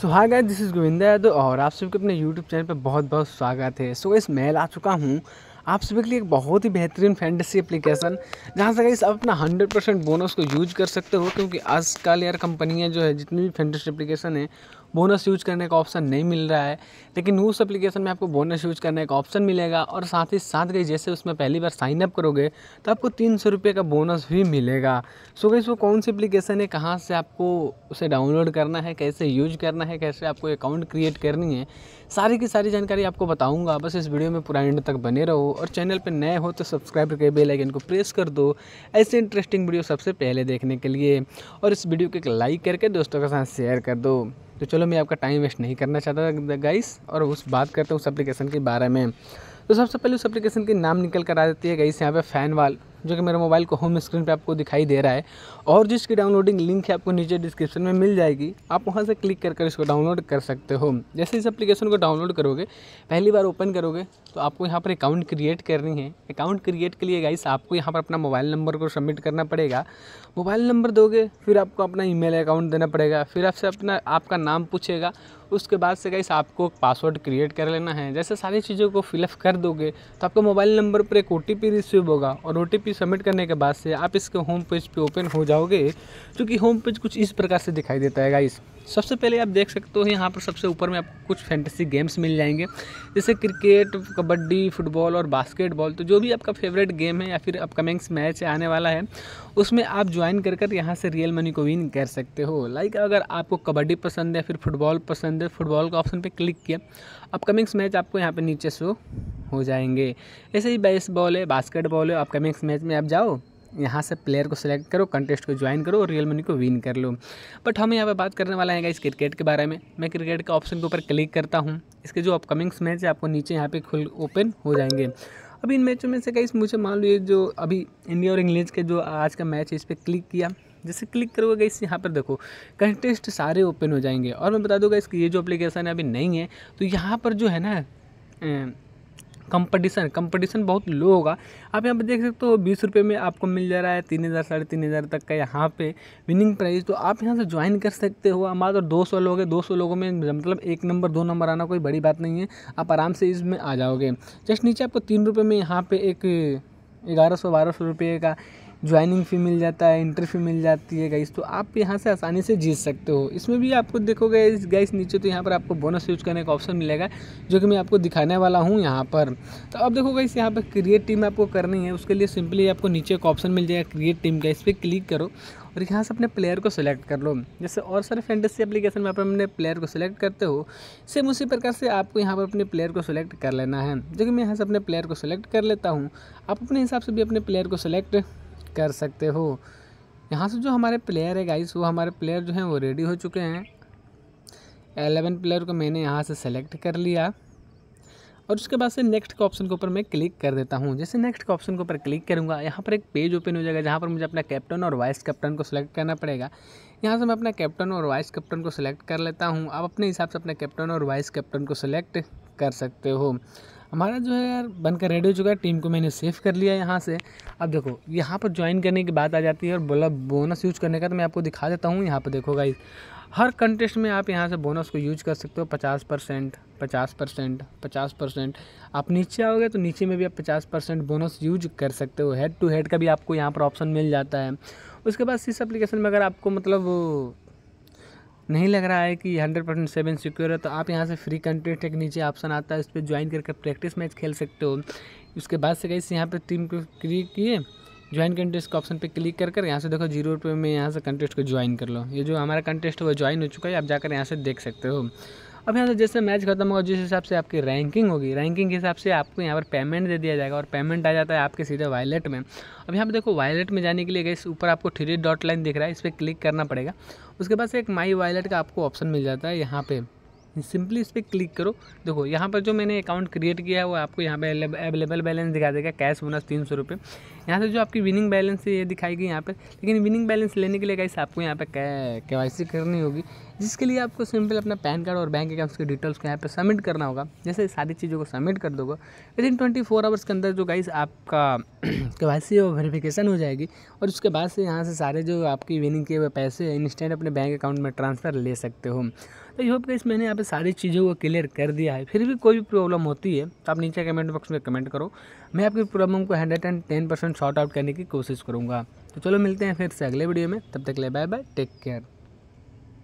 so hi guys this is Govinda Yadav और आप सबके अपने यूट्यूब चैनल पर बहुत बहुत स्वागत है सो so, इस मेल आ चुका हूँ आप सभी के लिए एक बहुत ही बेहतरीन फैंटेसी एप्लीकेशन जहाँ से गाइस आप अपना 100 परसेंट बोनस को यूज कर सकते हो क्योंकि आजकल यार कंपनियाँ जो है जितनी भी फैंटेसी एप्लीकेशन है बोनस यूज करने का ऑप्शन नहीं मिल रहा है लेकिन उस एप्लीकेशन में आपको बोनस यूज करने का ऑप्शन मिलेगा और साथ ही साथ गई जैसे उसमें पहली बार साइन अप करोगे तो आपको तीन सौ रुपये का बोनस भी मिलेगा सो गई वो कौन सी एप्लीकेशन है कहाँ से आपको उसे डाउनलोड करना है कैसे यूज करना है कैसे आपको अकाउंट क्रिएट करनी है सारी की सारी जानकारी आपको बताऊँगा बस इस वीडियो में पूरा एंड तक बने रहो और चैनल पर नए हो तो सब्सक्राइब करके बेल आइकन को प्रेस कर दो ऐसे इंटरेस्टिंग वीडियो सबसे पहले देखने के लिए और इस वीडियो को एक लाइक करके दोस्तों के साथ शेयर कर दो तो चलो मैं आपका टाइम वेस्ट नहीं करना चाहता गाइस और उस बात करते हैं उस एप्लीकेशन के बारे में तो सबसे पहले उस एप्लीकेशन की नाम निकल कर आ जाती है गाइस यहाँ पे फ़ैन वाल जो कि मेरे मोबाइल को होम स्क्रीन पे आपको दिखाई दे रहा है और जिसकी डाउनलोडिंग लिंक है आपको नीचे डिस्क्रिप्शन में मिल जाएगी आप वहाँ से क्लिक कर कर इसको डाउनलोड कर सकते हो जैसे इस एप्लीकेशन को डाउनलोड करोगे पहली बार ओपन करोगे तो आपको यहाँ पर अकाउंट क्रिएट करनी है अकाउंट क्रिएट के लिए गाइस आपको यहाँ पर अपना मोबाइल नंबर को सबमिट करना पड़ेगा मोबाइल नंबर दोगे फिर आपको अपना ई अकाउंट देना पड़ेगा फिर आपसे अपना आपका नाम पूछेगा उसके बाद से गाइस आपको पासवर्ड क्रिएट कर लेना है जैसे सारी चीज़ों को फिलअप कर दोगे तो आपको मोबाइल नंबर पर एक ओ रिसीव होगा और ओ सबमिट करने के बाद से आप इसके होम पेज पर ओपन हो जाओगे क्योंकि होम पेज कुछ इस प्रकार से दिखाई देता है गाइस सबसे पहले आप देख सकते हो यहाँ पर सबसे ऊपर में आपको कुछ फैंटेसी गेम्स मिल जाएंगे जैसे क्रिकेट कबड्डी फुटबॉल और बास्केटबॉल तो जो भी आपका फेवरेट गेम है या फिर अपकमिंग्स मैच आने वाला है उसमें आप ज्वाइन कर कर यहाँ से रियल मनी को विन कर सकते हो लाइक अगर आपको कबड्डी पसंद है फिर फुटबॉल पसंद अंडर फुटबॉल का ऑप्शन पे क्लिक किया अपकमिंग्स मैच आपको यहाँ पे नीचे शो हो जाएंगे ऐसे ही बेसबॉल है बास्केटबॉल है अपकमिंग्स मैच में आप जाओ यहाँ से प्लेयर को सिलेक्ट करो कंटेस्ट को ज्वाइन करो और रियल मनी को विन कर लो बट हम यहाँ पे बात करने वाला है इस क्रिकेट के बारे में मैं क्रिकेट के ऑप्शन के ऊपर क्लिक करता हूँ इसके जो अपकमिंग्स मैच है आपको नीचे यहाँ पे खुल ओपन हो जाएंगे अभी इन मैचों में से कई मुझे मान लो ये जो अभी इंडिया और इंग्लैंड के जो आज का मैच है इस पर क्लिक किया जैसे क्लिक करोगे इस यहाँ पर देखो कंटेस्ट सारे ओपन हो जाएंगे और मैं बता दूँगा इसकी ये जो एप्लीकेशन है अभी नहीं है तो यहाँ पर जो है ना कंपटीशन कंपटीशन बहुत लो होगा आप यहाँ पर देख सकते हो बीस रुपये में आपको मिल जा रहा है तीन हज़ार साढ़े तीन हज़ार तक का यहाँ पे विनिंग प्राइस तो आप यहाँ से ज्वाइन कर सकते हो हमारा दो सौ लोग हैं दो सौ लोगों में मतलब एक नंबर दो नंबर आना कोई बड़ी बात नहीं है आप आराम से इसमें आ जाओगे जस्ट नीचे आपको तीन रुपये में यहाँ पर एक ग्यारह सौ बारह सौ रुपये का ज्वाइनिंग फ़ी मिल जाता है इंटर फी मिल जाती है गाइस तो आप यहाँ से आसानी से जीत सकते हो इसमें भी आपको देखोगे इस गाइस नीचे तो यहाँ पर आपको बोनस यूज करने का ऑप्शन मिलेगा जो कि मैं आपको दिखाने वाला हूँ यहाँ पर तो अब देखो गाइस यहाँ पर क्रिएट टीम आपको करनी है उसके लिए सिंपली आपको नीचे एक ऑप्शन मिल जाएगा क्रिएट टीम का इस पर क्लिक करो और यहाँ से अपने प्लेयर को सिलेक्ट कर लो जैसे और सारे फैंटेसी एप्लीकेशन में आप अपने प्लेयर को सिलेक्ट करते हो सेम उसी प्रकार से आपको यहाँ पर अपने प्लेयर को सिलेक्ट कर लेना है जो कि मैं यहाँ से अपने प्लेयर को सिलेक्ट कर लेता हूँ आप अपने हिसाब से भी अपने प्लेयर को सिलेक्ट कर सकते हो यहाँ से जो हमारे प्लेयर है गाइस वो हमारे प्लेयर जो हैं वो रेडी हो चुके हैं एलेवन प्लेयर को मैंने यहाँ से सेलेक्ट कर लिया और उसके बाद से नेक्स्ट के ऑप्शन के ऊपर मैं क्लिक कर देता हूँ जैसे नेक्स्ट के ऑप्शन के ऊपर क्लिक करूँगा यहाँ पर एक पेज ओपन हो जाएगा जहाँ पर मुझे अपना कैप्टन और वाइस कैप्टन को सिलेक्ट करना पड़ेगा यहाँ से मैं अपना कैप्टन और वाइस कैप्टन को सिलेक्ट कर लेता हूँ आप अपने हिसाब से अपना कैप्टन और वाइस कैप्टन को सिलेक्ट कर सकते हो हमारा जो है यार बनकर रेडी हो चुका है टीम को मैंने सेव कर लिया यहाँ से अब देखो यहाँ पर ज्वाइन करने की बात आ जाती है और बोला बोनस यूज करने का तो मैं आपको दिखा देता हूँ यहाँ पर देखो गाई हर कंटेस्ट में आप यहाँ से बोनस को यूज कर सकते हो पचास परसेंट पचास परसेंट पचास परसेंट आप नीचे आओगे तो नीचे में भी आप पचास परसेंट बोनस यूज कर सकते हो हेड टू हेड का भी आपको यहाँ पर ऑप्शन मिल जाता है उसके बाद इस एप्लीकेशन में अगर आपको मतलब नहीं लग रहा है कि हंड्रेड परसेंट सेवन सिक्योर है तो आप यहाँ से फ्री कंटेंट एक नीचे ऑप्शन आता है इस पर ज्वाइन करके प्रैक्टिस मैच खेल सकते हो उसके बाद से कहीं से यहाँ पर टीम को क्लिक किए ज्वाइन कंटेस्ट का ऑप्शन पे क्लिक कर कर यहाँ से देखो जीरो रुपये में यहाँ से कंटेस्ट को ज्वाइन कर लो ये जो हमारा कंटेस्ट है वो ज्वाइन हो चुका है आप जाकर यहाँ से देख सकते हो अब यहाँ से जैसे मैच खत्म होगा जिस हिसाब से आपकी रैंकिंग होगी रैंकिंग के हिसाब से आपको यहाँ पर पेमेंट दे दिया जाएगा और पेमेंट आ जाता है आपके सीधे वायलेट में अब यहाँ पर देखो वायलेट में जाने के लिए गई ऊपर आपको थ्री डॉट लाइन दिख रहा है इस पर क्लिक करना पड़ेगा उसके बाद एक माई वायलेट का आपको ऑप्शन मिल जाता है यहाँ पर सिंपली इस पर क्लिक करो देखो यहाँ पर जो मैंने अकाउंट क्रिएट किया है वो आपको यहाँ पे अवेलेबल बैलेंस दिखा देगा कैश बोनस तीन सौ रुपये यहाँ से जो आपकी विनिंग बैलेंस है ये दिखाएगी यहाँ पर लेकिन विनिंग बैलेंस लेने के लिए कैसे आपको यहाँ पर के वाई करनी होगी जिसके लिए आपको सिंपल अपना पैन कार्ड और बैंक अकाउंट्स की डिटेल्स को यहाँ पे सबमिट करना होगा जैसे सारी चीज़ों को सबमिट कर दोगे within twenty four hours के अंदर जो गाइस आपका के वाई और वेरीफिकेशन हो जाएगी और उसके बाद से यहाँ से सारे जो आपकी विनिंग किए हुए पैसे इंस्टेंट अपने बैंक अकाउंट में ट्रांसफ़र ले सकते हो तो ये होप गाइस मैंने यहाँ पे सारी चीज़ों को क्लियर कर दिया है फिर भी कोई भी प्रॉब्लम होती है तो आप नीचे कमेंट बॉक्स में कमेंट करो मैं आपकी प्रॉब्लम को hundred and ten percent sort out करने की कोशिश करूँगा तो चलो मिलते हैं फिर से अगले वीडियो में तब तक ले बाय बाय टेक केयर